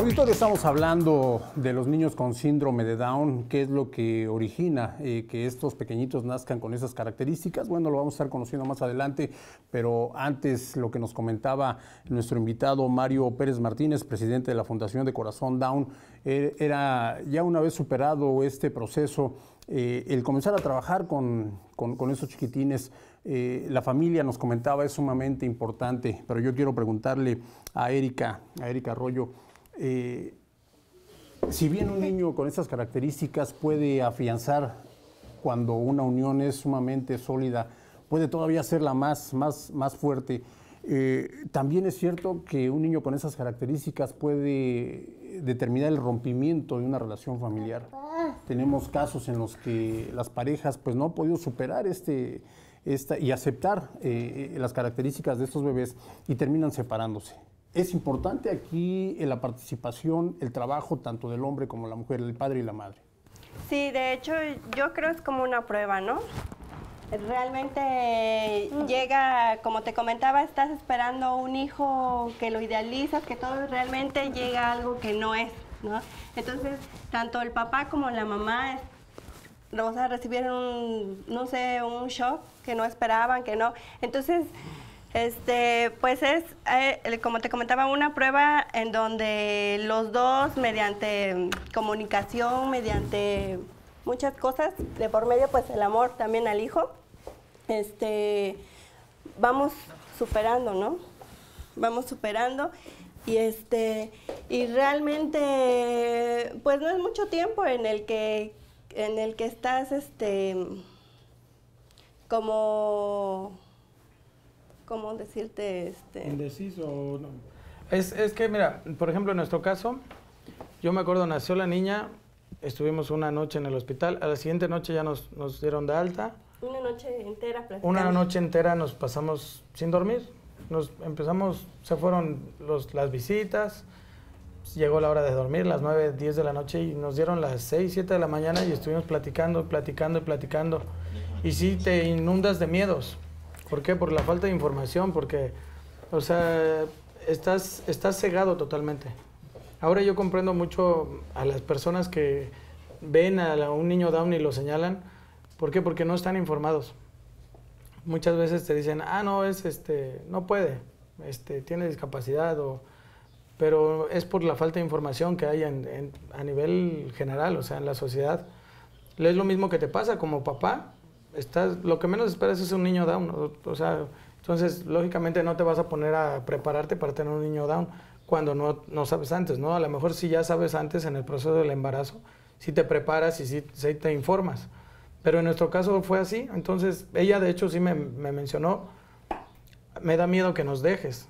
Auditorio, estamos hablando de los niños con síndrome de Down, qué es lo que origina eh, que estos pequeñitos nazcan con esas características. Bueno, lo vamos a estar conociendo más adelante, pero antes lo que nos comentaba nuestro invitado Mario Pérez Martínez, presidente de la Fundación de Corazón Down, er, era ya una vez superado este proceso, eh, el comenzar a trabajar con, esos chiquitines. Eh, la familia nos comentaba es sumamente importante, pero yo quiero preguntarle a Erika, a Erika Arroyo, eh, si bien un niño con estas características puede afianzar cuando una unión es sumamente sólida, puede todavía hacerla más, más, más fuerte. Eh, también es cierto que un niño con esas características puede determinar el rompimiento de una relación familiar. Tenemos casos en los que las parejas pues, no han podido superar este, esta, y aceptar eh, las características de estos bebés y terminan separándose es importante aquí eh, la participación, el trabajo tanto del hombre como la mujer, el padre y la madre. Sí, de hecho yo creo es como una prueba, ¿no? Realmente mm. llega, como te comentaba, estás esperando un hijo que lo idealizas, que todo realmente llega a algo que no es, ¿no? Entonces, tanto el papá como la mamá o sea, recibieron un, no sé, un shock que no esperaban, que no. Entonces, este, pues es, eh, como te comentaba, una prueba en donde los dos, mediante comunicación, mediante muchas cosas, de por medio, pues el amor también al hijo, este, vamos superando, ¿no? Vamos superando y este y realmente pues no es mucho tiempo en el que en el que estás este como cómo decirte este. Indeciso no. Es, es que, mira, por ejemplo, en nuestro caso, yo me acuerdo, nació la niña, estuvimos una noche en el hospital, a la siguiente noche ya nos, nos dieron de alta. Una noche entera platicando. Una noche entera nos pasamos sin dormir, nos empezamos, se fueron los, las visitas, llegó la hora de dormir, las 9, 10 de la noche, y nos dieron las 6, 7 de la mañana y estuvimos platicando, platicando y platicando. Y sí te inundas de miedos, ¿Por qué? Por la falta de información, porque, o sea, estás, estás cegado totalmente. Ahora yo comprendo mucho a las personas que ven a, un niño down y lo señalan. ¿Por qué? Porque no están informados. Muchas veces te dicen, ah, no, es este, no puede, este, tiene discapacidad o pero es por la falta de información que hay a nivel general, o sea, en la sociedad. Es lo mismo que te pasa como papá, estás, lo que menos esperas es un niño down. O, sea, entonces, lógicamente no te vas a poner a prepararte para tener un niño down cuando no, no sabes antes, ¿no? A lo mejor si ya sabes antes en el proceso del embarazo, si te preparas y si, te informas. Pero en nuestro caso fue así. Entonces, ella de hecho sí me, me mencionó, me da miedo que nos dejes.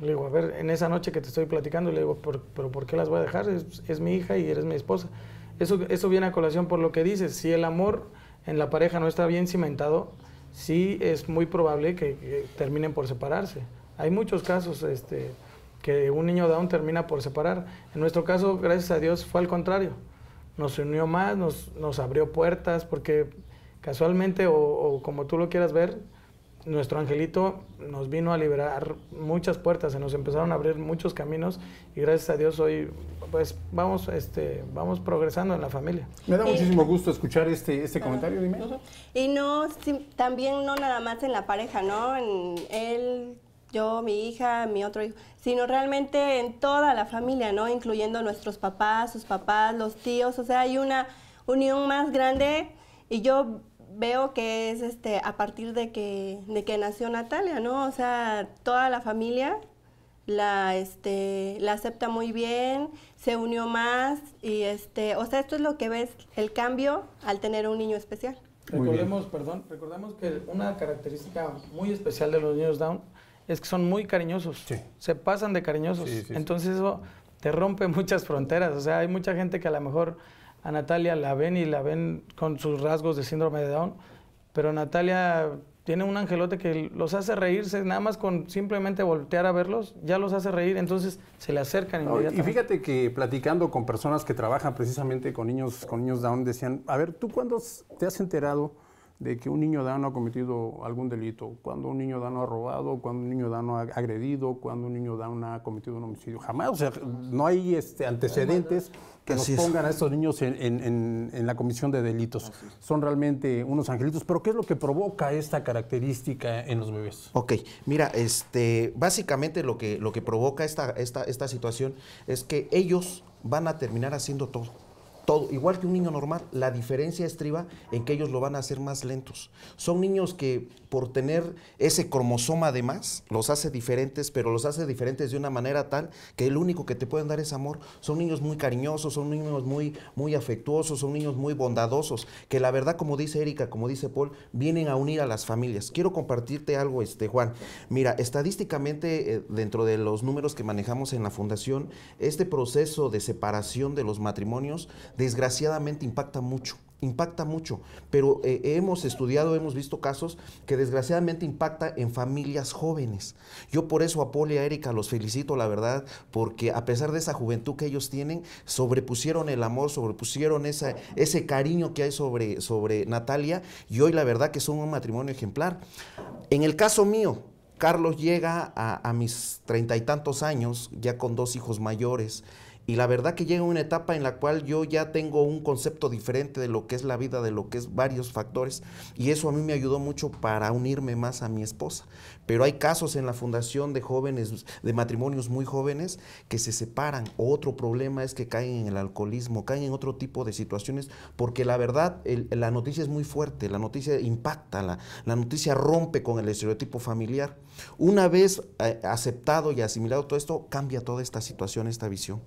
Le digo, a ver, en esa noche que te estoy platicando, le digo, ¿pero, pero por qué las voy a dejar? Es, es, mi hija y eres mi esposa. Eso, eso viene a colación por lo que dices. Si el amor en la pareja no está bien cimentado, sí es muy probable que, terminen por separarse. Hay muchos casos este, que un niño Down termina por separar. En nuestro caso, gracias a Dios, fue al contrario. Nos unió más, nos, abrió puertas, porque casualmente o como tú lo quieras ver, nuestro angelito nos vino a liberar muchas puertas, se nos empezaron a abrir muchos caminos y gracias a Dios hoy pues vamos este vamos progresando en la familia. Me da muchísimo gusto escuchar este este comentario, dime. Y no también no nada más en la pareja, ¿no? En él yo, mi hija, mi otro hijo, sino realmente en toda la familia, ¿no? Incluyendo nuestros papás, sus papás, los tíos, o sea, hay una unión más grande y yo veo que es este, a partir de que, de que nació Natalia, ¿no? O sea, toda la familia la, este, la acepta muy bien, se unió más y, este, o sea, esto es lo que ves, el cambio al tener un niño especial. recordemos, perdón, recordemos que una característica muy especial de los niños Down es que son muy cariñosos, se pasan de cariñosos, entonces eso te rompe muchas fronteras, o sea, hay mucha gente que a lo mejor a Natalia la ven y la ven con sus rasgos de síndrome de Down, pero Natalia tiene un angelote que los hace reírse, nada más con simplemente voltear a verlos, ya los hace reír, entonces se le acercan inmediatamente. Y fíjate que platicando con personas que trabajan precisamente con niños con niños Down, decían, a ver, ¿tú cuándo te has enterado de que un niño dano ha cometido algún delito, cuando un niño dano ha robado, cuando un niño dano ha agredido, cuando un niño dano ha cometido un homicidio. Jamás, o sea, no hay este, antecedentes que nos pongan a estos niños en, la comisión de delitos. Son realmente unos angelitos. Pero ¿qué es lo que provoca esta característica en los bebés? Ok, mira, este, básicamente lo que, lo que provoca esta, esta, esta situación es que ellos van a terminar haciendo todo todo, igual que un niño normal, la diferencia estriba en que ellos lo van a hacer más lentos. Son niños que por tener ese cromosoma de más, los hace diferentes, pero los hace diferentes de una manera tal que el único que te pueden dar es amor. Son niños muy cariñosos, son niños muy, muy afectuosos, son niños muy bondadosos, que la verdad, como dice Erika, como dice Paul, vienen a unir a las familias. Quiero compartirte algo, este, Juan. Mira, estadísticamente, eh, dentro de los números que manejamos en la fundación, este proceso de separación de los matrimonios desgraciadamente impacta mucho impacta mucho, pero eh, hemos estudiado, hemos visto casos que desgraciadamente impacta en familias jóvenes. Yo por eso a Paul y a Erika los felicito, la verdad, porque a pesar de esa juventud que ellos tienen, sobrepusieron el amor, sobrepusieron esa, ese cariño que hay sobre, sobre Natalia y hoy la verdad que son un matrimonio ejemplar. En el caso mío, Carlos llega a mis treinta y tantos años, ya con dos hijos mayores, y la verdad que llega una etapa en la cual yo ya tengo un concepto diferente de lo que es la vida, de lo que es varios factores. Y eso a mí me ayudó mucho para unirme más a mi esposa. Pero hay casos en la fundación de jóvenes, de matrimonios muy jóvenes, que se separan. Otro problema es que caen en el alcoholismo, caen en otro tipo de situaciones, porque la verdad, la noticia es muy fuerte, la noticia impacta, la, noticia rompe con el estereotipo familiar. Una vez eh, aceptado y asimilado todo esto, cambia toda esta situación, esta visión.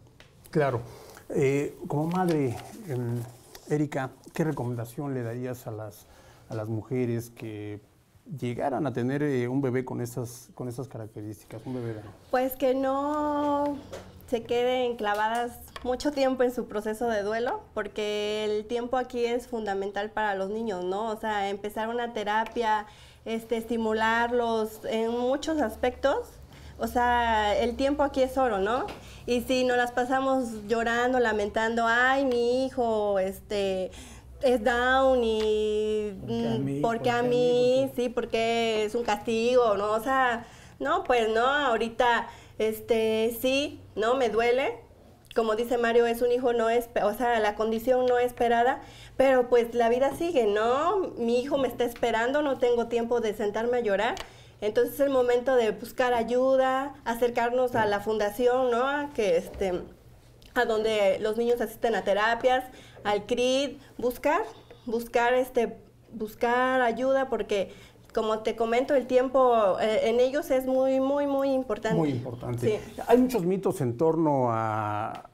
Claro. Eh, como madre, em, Erika, ¿qué recomendación le darías a las, a las mujeres que llegaran a tener eh, un bebé con esas, con esas características, Pues que no se queden clavadas mucho tiempo en su proceso de duelo, porque el tiempo aquí es fundamental para los niños, ¿no? O sea, empezar una terapia, este, estimularlos en muchos aspectos o sea, el tiempo aquí es oro, ¿no? Y si nos las pasamos llorando, lamentando, ay, mi hijo, este, es down y porque mm, a mí, a mí, sí, porque es un castigo, ¿no? O sea, no, pues no, ahorita, este, sí, no, me duele. Como dice Mario, es un hijo no es, o sea, la condición no esperada, pero pues la vida sigue, ¿no? Mi hijo me está esperando, no tengo tiempo de sentarme a llorar entonces es el momento de buscar ayuda, acercarnos a la fundación, ¿no? A que este, a donde los niños asisten a terapias, al CRID, buscar, buscar este, buscar ayuda porque como te comento, el tiempo eh, en ellos es muy, muy, muy importante. Muy importante. Hay muchos mitos en torno a,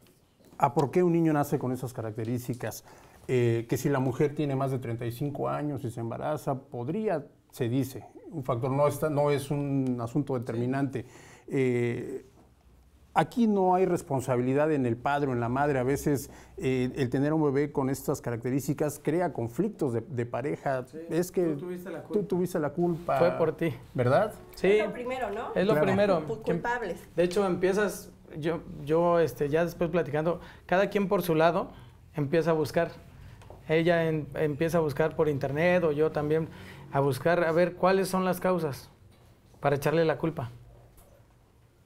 por qué un niño nace con esas características. Eh, que si la mujer tiene más de 35 años y se embaraza, podría, se dice, un factor, no, está, no es un asunto determinante. Eh, aquí no hay responsabilidad en el padre o en la madre. A veces eh, el tener un bebé con estas características crea conflictos de, pareja. es que tú tuviste, la culpa. Fue por ti. ¿Verdad? Sí. Es lo primero, ¿no? Es lo primero. Em, de hecho, empiezas, yo, yo este, ya después platicando, cada quien por su lado empieza a buscar. Ella em, empieza a buscar por internet o yo también a buscar a ver cuáles son las causas para echarle la culpa.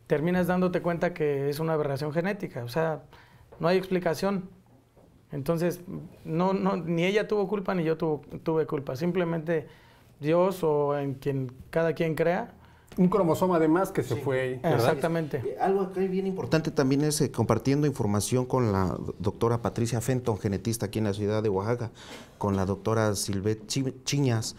Terminas dándote cuenta que es una aberración genética, o sea, no hay explicación. Entonces, no, ni ella tuvo culpa ni yo tuve culpa. Simplemente Dios o en quien cada quien crea. Un cromosoma más que se fue ah, Exactamente. Eh, algo que es bien importante también es eh, compartiendo información con la doctora Patricia Fenton, genetista aquí en la ciudad de Oaxaca, con la doctora Silvet Chiñas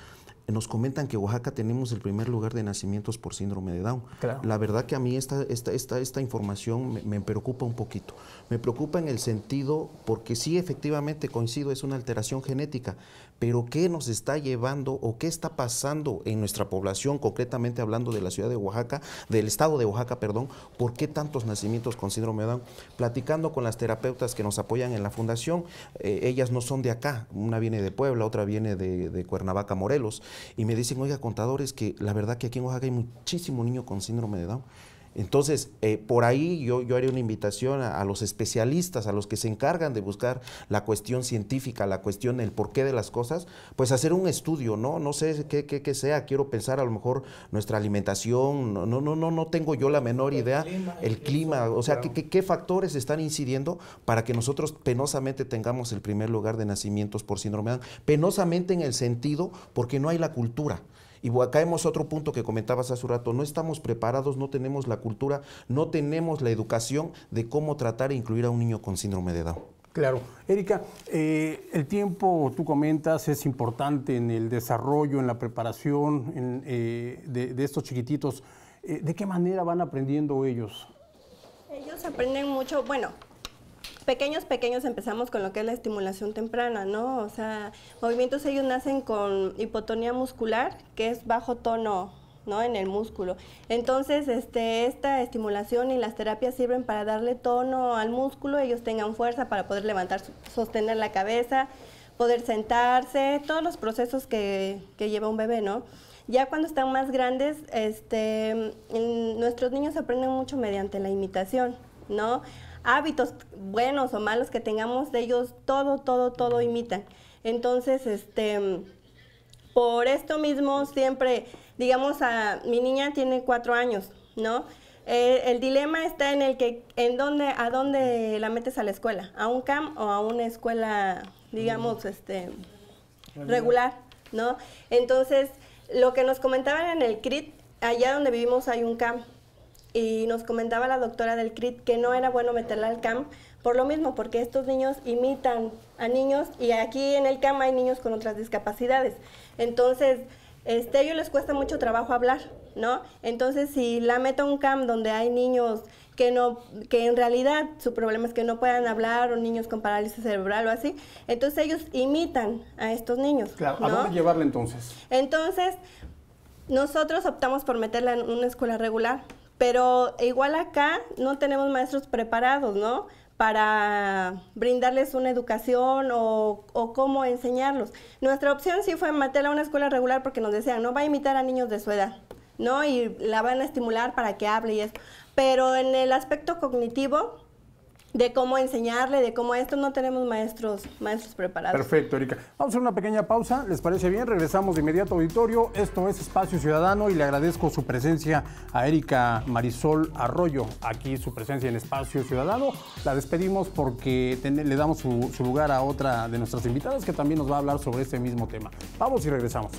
nos comentan que Oaxaca tenemos el primer lugar de nacimientos por síndrome de Down. La verdad que a mí esta, esta, esta, información me, preocupa un poquito. Me preocupa en el sentido, porque sí, efectivamente, coincido, es una alteración genética, pero ¿qué nos está llevando o qué está pasando en nuestra población, concretamente hablando de la ciudad de Oaxaca, del estado de Oaxaca, perdón, por qué tantos nacimientos con síndrome de Down? Platicando con las terapeutas que nos apoyan en la fundación, eh, ellas no son de acá, una viene de Puebla, otra viene de Cuernavaca, Morelos y me dicen, oiga, contadores, que la verdad que aquí en Oaxaca hay muchísimo niño con síndrome de Down entonces, eh, por ahí yo, yo haría una invitación a, los especialistas, a los que se encargan de buscar la cuestión científica, la cuestión, del porqué de las cosas, pues hacer un estudio, ¿no? No sé qué, qué, sea, quiero pensar a lo mejor nuestra alimentación, no, no, no, no tengo yo la menor idea, el, clima, o sea, qué, qué factores están incidiendo para que nosotros penosamente tengamos el primer lugar de nacimientos por síndrome de Down. Penosamente en el sentido porque no hay la cultura. Y acá hemos otro punto que comentabas hace un rato, no estamos preparados, no tenemos la cultura, no tenemos la educación de cómo tratar e incluir a un niño con síndrome de Down. Claro. Erika, eh, el tiempo, tú comentas, es importante en el desarrollo, en la preparación eh, de, estos chiquititos. Eh, ¿De qué manera van aprendiendo ellos? Ellos aprenden mucho, bueno, pequeños, pequeños empezamos con lo que es la estimulación temprana, ¿no? O sea, movimientos ellos nacen con hipotonía muscular, que es bajo tono ¿no? en el músculo. Entonces, este, esta estimulación y las terapias sirven para darle tono al músculo, ellos tengan fuerza para poder levantar, sostener la cabeza, poder sentarse, todos los procesos que, lleva un bebé, ¿no? Ya cuando están más grandes, este, nuestros niños aprenden mucho mediante la imitación, ¿no? hábitos buenos o malos que tengamos de ellos, todo, todo, todo imitan. Entonces, este, por esto mismo siempre, digamos, a, mi niña tiene cuatro años, ¿no? Eh, el dilema está en el que, en dónde, a dónde la metes a la escuela, a un CAMP o a una escuela, digamos, este, regular, ¿no? Entonces, lo que nos comentaban en el CRIT, allá donde vivimos hay un CAMP y nos comentaba la doctora del CRIT que no era bueno meterla al CAM por lo mismo, porque estos niños imitan a niños y aquí en el CAM hay niños con otras discapacidades. Entonces, este, a ellos les cuesta mucho trabajo hablar, ¿no? Entonces, si la meto a un CAM donde hay niños que no que en realidad su problema es que no puedan hablar o niños con parálisis cerebral o así entonces ellos imitan a estos niños claro a dónde llevarla entonces entonces nosotros optamos por meterla en una escuela regular pero igual acá no tenemos maestros preparados, ¿no? Para brindarles una educación o, cómo enseñarlos. Nuestra opción sí fue meterla a una escuela regular porque nos decían, no va a imitar a niños de su edad, ¿no? Y la van a estimular para que hable y eso. Pero en el aspecto cognitivo, de cómo enseñarle, de cómo esto. No tenemos maestros, maestros preparados. Perfecto, Erika. Vamos a hacer una pequeña pausa. ¿Les parece bien? Regresamos de inmediato auditorio. Esto es Espacio Ciudadano y le agradezco su presencia a Erika Marisol Arroyo. Aquí su presencia en Espacio Ciudadano. La despedimos porque le damos su, su lugar a otra de nuestras invitadas que también nos va a hablar sobre este mismo tema. Vamos y regresamos.